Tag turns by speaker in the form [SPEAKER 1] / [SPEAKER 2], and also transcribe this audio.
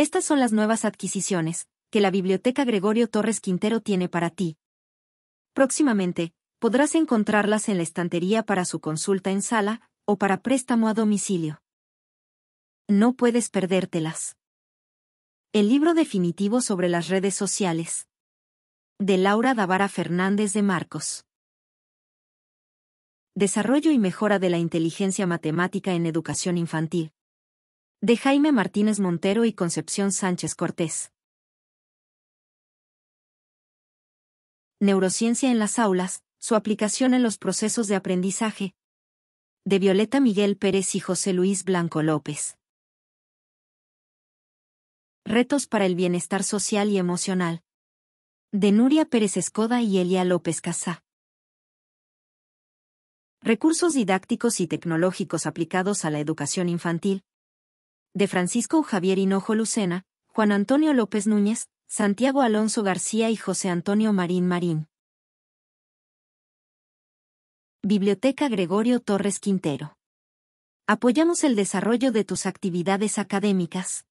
[SPEAKER 1] Estas son las nuevas adquisiciones que la Biblioteca Gregorio Torres Quintero tiene para ti. Próximamente, podrás encontrarlas en la estantería para su consulta en sala o para préstamo a domicilio. No puedes perdértelas. El libro definitivo sobre las redes sociales. De Laura Davara Fernández de Marcos. Desarrollo y mejora de la inteligencia matemática en educación infantil de Jaime Martínez Montero y Concepción Sánchez Cortés. Neurociencia en las aulas, su aplicación en los procesos de aprendizaje. De Violeta Miguel Pérez y José Luis Blanco López. Retos para el bienestar social y emocional. De Nuria Pérez Escoda y Elia López Casá. Recursos didácticos y tecnológicos aplicados a la educación infantil, de Francisco Javier Hinojo Lucena, Juan Antonio López Núñez, Santiago Alonso García y José Antonio Marín Marín. Biblioteca Gregorio Torres Quintero. Apoyamos el desarrollo de tus actividades académicas.